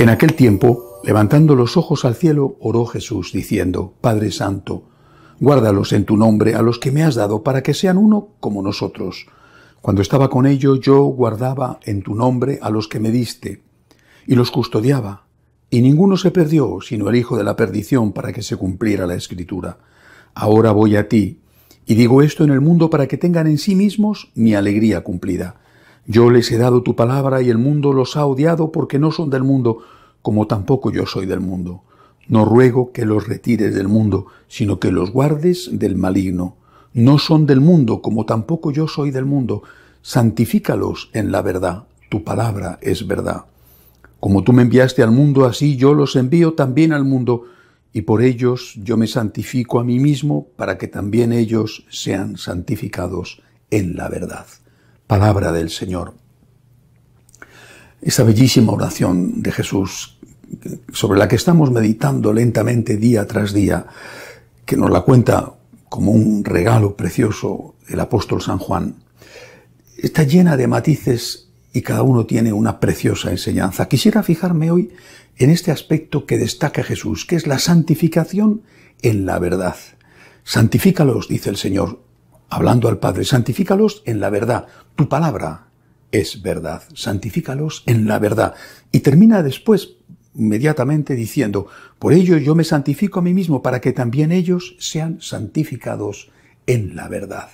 En aquel tiempo, levantando los ojos al cielo, oró Jesús, diciendo, Padre Santo, guárdalos en tu nombre a los que me has dado, para que sean uno como nosotros. Cuando estaba con ellos, yo guardaba en tu nombre a los que me diste, y los custodiaba, y ninguno se perdió, sino el Hijo de la perdición, para que se cumpliera la Escritura. Ahora voy a ti, y digo esto en el mundo para que tengan en sí mismos mi alegría cumplida. Yo les he dado tu palabra y el mundo los ha odiado porque no son del mundo, como tampoco yo soy del mundo. No ruego que los retires del mundo, sino que los guardes del maligno. No son del mundo, como tampoco yo soy del mundo. Santifícalos en la verdad. Tu palabra es verdad. Como tú me enviaste al mundo, así yo los envío también al mundo, y por ellos yo me santifico a mí mismo, para que también ellos sean santificados en la verdad palabra del Señor. Esa bellísima oración de Jesús sobre la que estamos meditando lentamente día tras día, que nos la cuenta como un regalo precioso el apóstol San Juan, está llena de matices y cada uno tiene una preciosa enseñanza. Quisiera fijarme hoy en este aspecto que destaca Jesús, que es la santificación en la verdad. Santifícalos, dice el Señor, hablando al Padre, santifícalos en la verdad. Tu palabra es verdad. Santifícalos en la verdad. Y termina después, inmediatamente, diciendo, por ello yo me santifico a mí mismo para que también ellos sean santificados en la verdad.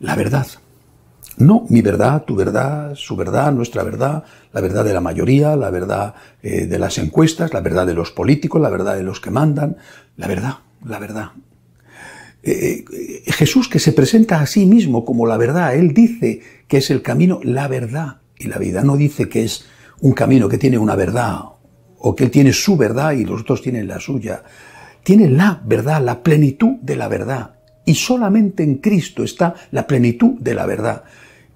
La verdad. No mi verdad, tu verdad, su verdad, nuestra verdad, la verdad de la mayoría, la verdad eh, de las encuestas, la verdad de los políticos, la verdad de los que mandan, la verdad, la verdad. Eh, eh, Jesús que se presenta a sí mismo como la verdad, él dice que es el camino, la verdad y la vida, no dice que es un camino que tiene una verdad o que él tiene su verdad y los otros tienen la suya. Tiene la verdad, la plenitud de la verdad. Y solamente en Cristo está la plenitud de la verdad.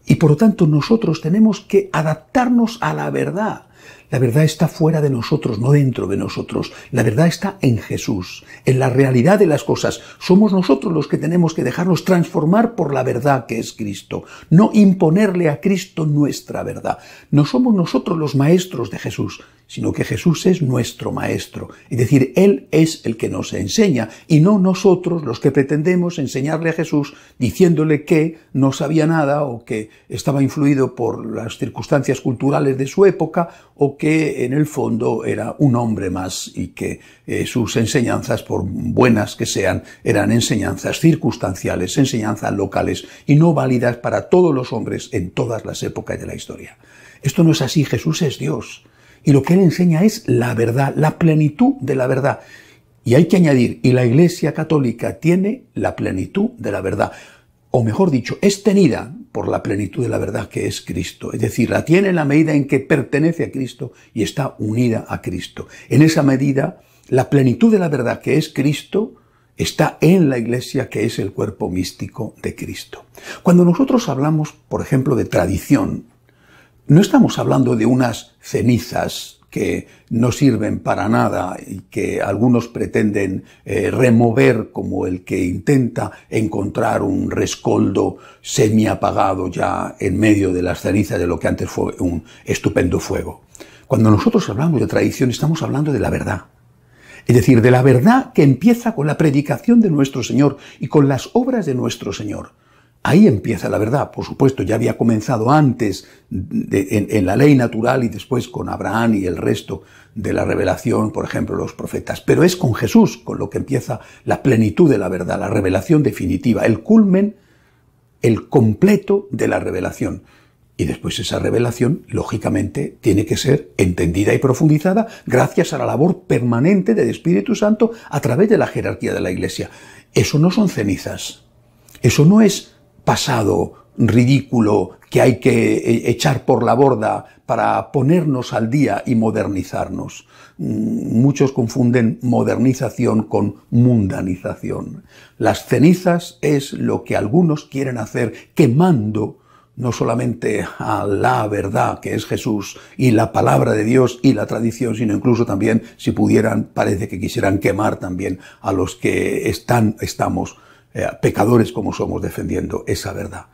Y por lo tanto nosotros tenemos que adaptarnos a la verdad. La verdad está fuera de nosotros, no dentro de nosotros. La verdad está en Jesús, en la realidad de las cosas. Somos nosotros los que tenemos que dejarnos transformar por la verdad que es Cristo, no imponerle a Cristo nuestra verdad. No somos nosotros los maestros de Jesús, sino que Jesús es nuestro maestro. Es decir, Él es el que nos enseña y no nosotros los que pretendemos enseñarle a Jesús diciéndole que no sabía nada o que estaba influido por las circunstancias culturales de su época o que en el fondo era un hombre más y que eh, sus enseñanzas, por buenas que sean, eran enseñanzas circunstanciales, enseñanzas locales y no válidas para todos los hombres en todas las épocas de la historia. Esto no es así, Jesús es Dios y lo que él enseña es la verdad, la plenitud de la verdad. Y hay que añadir, y la Iglesia Católica tiene la plenitud de la verdad, o mejor dicho, es tenida por la plenitud de la verdad que es Cristo. Es decir, la tiene en la medida en que pertenece a Cristo y está unida a Cristo. En esa medida, la plenitud de la verdad que es Cristo está en la iglesia que es el cuerpo místico de Cristo. Cuando nosotros hablamos, por ejemplo, de tradición, no estamos hablando de unas cenizas que no sirven para nada y que algunos pretenden eh, remover como el que intenta encontrar un rescoldo semiapagado ya en medio de las cenizas de lo que antes fue un estupendo fuego. Cuando nosotros hablamos de tradición estamos hablando de la verdad. Es decir, de la verdad que empieza con la predicación de nuestro Señor y con las obras de nuestro Señor. Ahí empieza la verdad. Por supuesto, ya había comenzado antes en, la ley natural y después con Abraham y el resto de la revelación, por ejemplo, los profetas. Pero es con Jesús con lo que empieza la plenitud de la verdad, la revelación definitiva, el culmen, el completo de la revelación. Y después esa revelación, lógicamente, tiene que ser entendida y profundizada gracias a la labor permanente del Espíritu Santo a través de la jerarquía de la Iglesia. Eso no son cenizas. Eso no es pasado ridículo que hay que eh, echar por la borda para ponernos al día y modernizarnos. Mm, muchos confunden modernización con mundanización. Las cenizas es lo que algunos quieren hacer quemando no solamente a la verdad que es Jesús y la palabra de Dios y la tradición, sino incluso también, si pudieran, parece que quisieran quemar también a los que están, estamos eh, pecadores como somos, defendiendo esa verdad.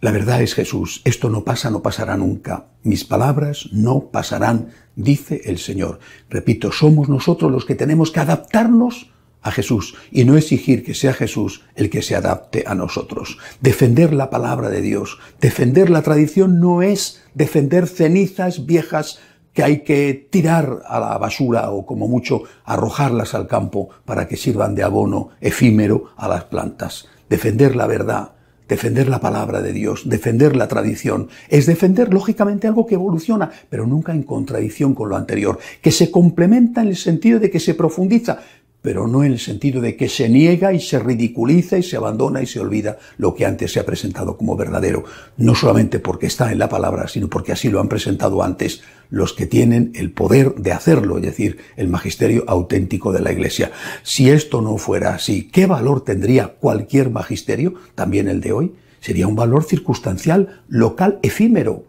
La verdad es Jesús. Esto no pasa, no pasará nunca. Mis palabras no pasarán, dice el Señor. Repito, somos nosotros los que tenemos que adaptarnos a Jesús y no exigir que sea Jesús el que se adapte a nosotros. Defender la palabra de Dios, defender la tradición no es defender cenizas viejas que hay que tirar a la basura o como mucho arrojarlas al campo para que sirvan de abono efímero a las plantas. Defender la verdad, defender la palabra de Dios, defender la tradición, es defender lógicamente algo que evoluciona, pero nunca en contradicción con lo anterior, que se complementa en el sentido de que se profundiza, pero no en el sentido de que se niega y se ridiculiza y se abandona y se olvida lo que antes se ha presentado como verdadero, no solamente porque está en la palabra, sino porque así lo han presentado antes los que tienen el poder de hacerlo, es decir, el magisterio auténtico de la Iglesia. Si esto no fuera así, ¿qué valor tendría cualquier magisterio, también el de hoy? Sería un valor circunstancial, local, efímero,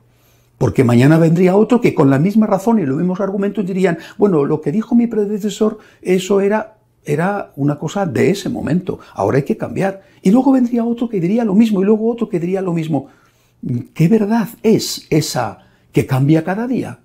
porque mañana vendría otro que con la misma razón y los mismos argumentos dirían, bueno, lo que dijo mi predecesor, eso era era una cosa de ese momento. Ahora hay que cambiar. Y luego vendría otro que diría lo mismo y luego otro que diría lo mismo. ¿Qué verdad es esa que cambia cada día?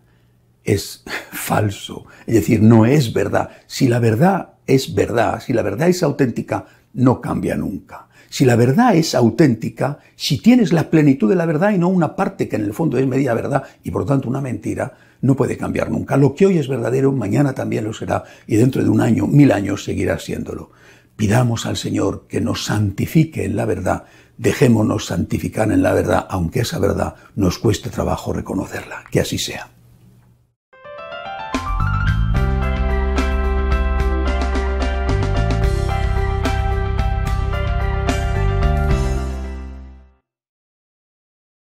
Es falso. Es decir, no es verdad. Si la verdad es verdad, si la verdad es auténtica, no cambia nunca. Si la verdad es auténtica, si tienes la plenitud de la verdad y no una parte que en el fondo es media verdad y por tanto una mentira, no puede cambiar nunca. Lo que hoy es verdadero, mañana también lo será y dentro de un año, mil años seguirá siéndolo. Pidamos al Señor que nos santifique en la verdad, dejémonos santificar en la verdad, aunque esa verdad nos cueste trabajo reconocerla. Que así sea.